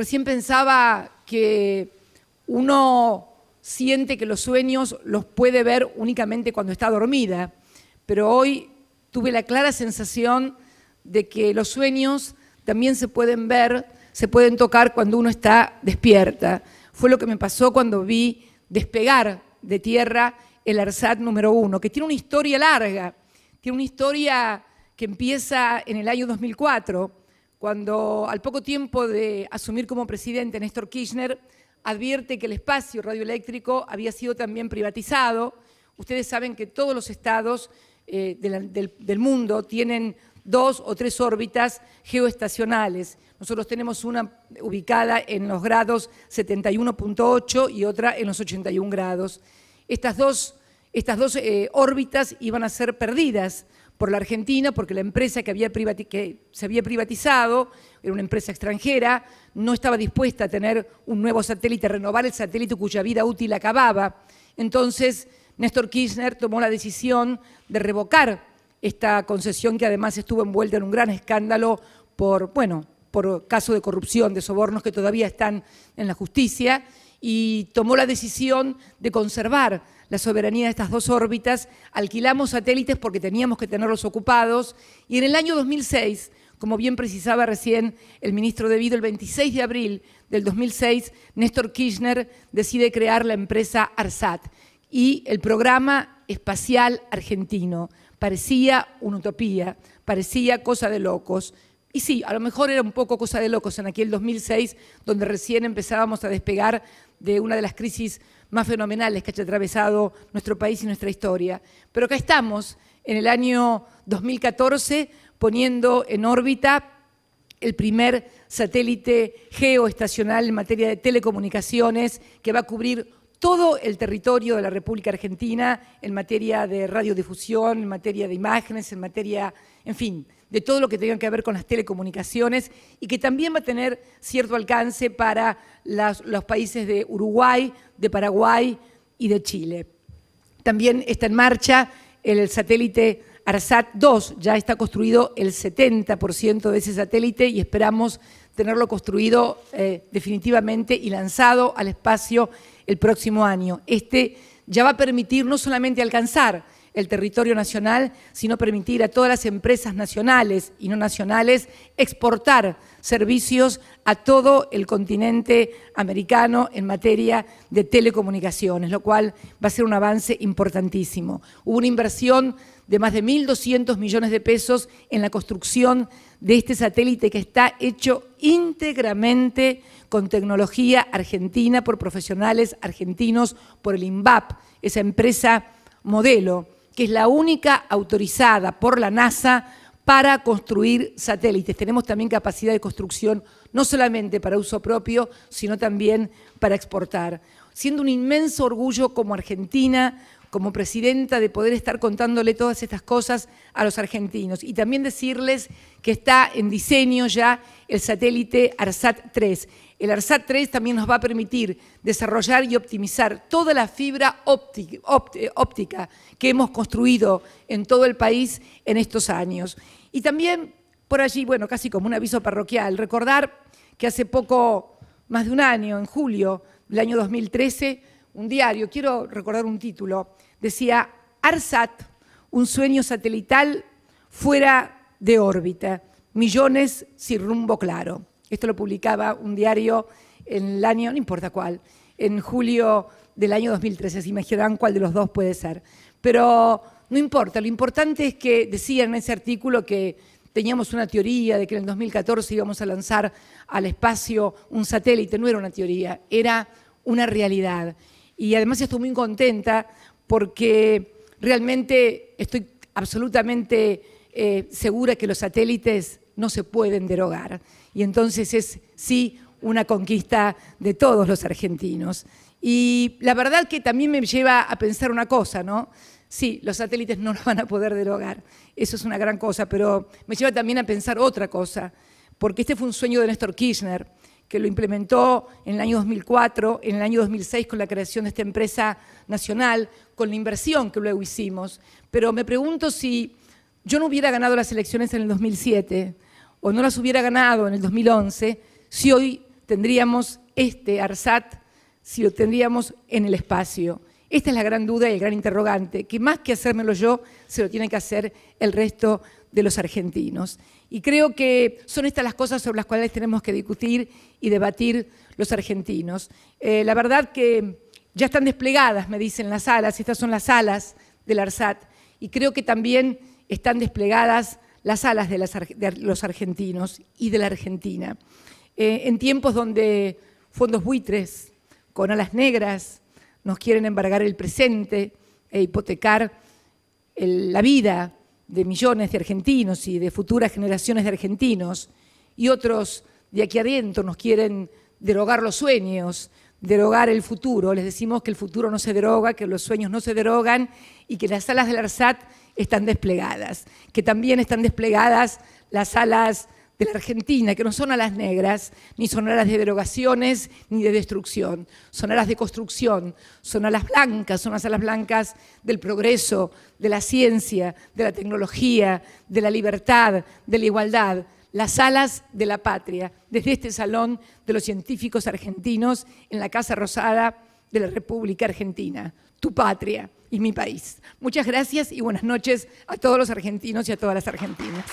Recién pensaba que uno siente que los sueños los puede ver únicamente cuando está dormida, pero hoy tuve la clara sensación de que los sueños también se pueden ver, se pueden tocar cuando uno está despierta. Fue lo que me pasó cuando vi despegar de tierra el ARSAT número uno, que tiene una historia larga, tiene una historia que empieza en el año 2004 cuando al poco tiempo de asumir como presidente Néstor Kirchner advierte que el espacio radioeléctrico había sido también privatizado. Ustedes saben que todos los estados eh, del, mundo tienen dos o tres órbitas geoestacionales. Nosotros tenemos una ubicada en los grados 71.8 y otra en los 81 grados. Estas dos, estas dos eh, órbitas iban a ser perdidas por la Argentina, porque la empresa que, había se había privatizado, era una empresa extranjera, no estaba dispuesta a tener un nuevo satélite, a renovar el satélite cuya vida útil acababa. Entonces, Néstor Kirchner tomó la decisión de revocar esta concesión que además estuvo envuelta en un gran escándalo por, bueno, por caso de corrupción, de sobornos que todavía están en la justicia y tomó la decisión de conservar la soberanía de estas dos órbitas, alquilamos satélites porque teníamos que tenerlos ocupados y en el año 2006, como bien precisaba recién el ministro de Vido, el 26 de abril del 2006, Néstor Kirchner decide crear la empresa ARSAT y el programa espacial argentino. Parecía una utopía, parecía cosa de locos. Y sí, a lo mejor era un poco cosa de locos en aquel 2006, donde recién empezábamos a despegar de una de las crisis más fenomenales que haya atravesado nuestro país y nuestra historia. Pero acá estamos, en el año 2014, poniendo en órbita el primer satélite geoestacional en materia de telecomunicaciones que va a cubrir todo el territorio de la República Argentina en materia de radiodifusión, en materia de imágenes, en materia, en fin, de todo lo que tenga que ver con las telecomunicaciones y que también va a tener cierto alcance para los países de Uruguay, de Paraguay y de Chile. También está en marcha el satélite ARSAT-2 ya está construido el 70% de ese satélite y esperamos tenerlo construido eh, definitivamente y lanzado al espacio el próximo año. Este ya va a permitir no solamente alcanzar el territorio nacional, sino permitir a todas las empresas nacionales y no nacionales exportar servicios a todo el continente americano en materia de telecomunicaciones, lo cual va a ser un avance importantísimo. Hubo una inversión de más de 1.200 millones de pesos en la construcción de este satélite que está hecho íntegramente con tecnología argentina por profesionales argentinos, por el INVAP, esa empresa modelo que es la única autorizada por la NASA para construir satélites. Tenemos también capacidad de construcción no solamente para uso propio, sino también para exportar. Siendo un inmenso orgullo como Argentina como presidenta de poder estar contándole todas estas cosas a los argentinos. Y también decirles que está en diseño ya el satélite ARSAT 3. El ARSAT 3 también nos va a permitir desarrollar y optimizar toda la fibra óptica que hemos construido en todo el país en estos años. Y también por allí, bueno, casi como un aviso parroquial, recordar que hace poco, más de un año, en julio del año 2013, un diario, quiero recordar un título, decía ARSAT, un sueño satelital fuera de órbita, millones sin rumbo claro. Esto lo publicaba un diario en el año, no importa cuál, en julio del año 2013, se imaginarán cuál de los dos puede ser. Pero no importa, lo importante es que decía en ese artículo que teníamos una teoría de que en el 2014 íbamos a lanzar al espacio un satélite, no era una teoría, era una realidad y además estoy muy contenta porque realmente estoy absolutamente eh, segura que los satélites no se pueden derogar. Y entonces es sí una conquista de todos los argentinos. Y la verdad que también me lleva a pensar una cosa, ¿no? Sí, los satélites no lo van a poder derogar, eso es una gran cosa, pero me lleva también a pensar otra cosa, porque este fue un sueño de Néstor Kirchner que lo implementó en el año 2004, en el año 2006 con la creación de esta empresa nacional, con la inversión que luego hicimos. Pero me pregunto si yo no hubiera ganado las elecciones en el 2007 o no las hubiera ganado en el 2011, si hoy tendríamos este ARSAT, si lo tendríamos en el espacio. Esta es la gran duda y el gran interrogante, que más que hacérmelo yo, se lo tiene que hacer el resto de de los argentinos. Y creo que son estas las cosas sobre las cuales tenemos que discutir y debatir los argentinos. Eh, la verdad que ya están desplegadas, me dicen las alas, estas son las alas del ARSAT, y creo que también están desplegadas las alas de, los argentinos y de la Argentina. Eh, en tiempos donde fondos buitres con alas negras nos quieren embargar el presente e hipotecar la vida de millones de argentinos y de futuras generaciones de argentinos, y otros de aquí adentro nos quieren derogar los sueños, derogar el futuro. Les decimos que el futuro no se deroga, que los sueños no se derogan y que las salas del ARSAT están desplegadas, que también están desplegadas las salas de la Argentina, que no son alas negras, ni son alas de derogaciones, ni de destrucción, son alas de construcción, son alas blancas, son las alas blancas del progreso, de la ciencia, de la tecnología, de la libertad, de la igualdad, las alas de la patria, desde este Salón de los Científicos Argentinos en la Casa Rosada de la República Argentina, tu patria y mi país. Muchas gracias y buenas noches a todos los argentinos y a todas las argentinas.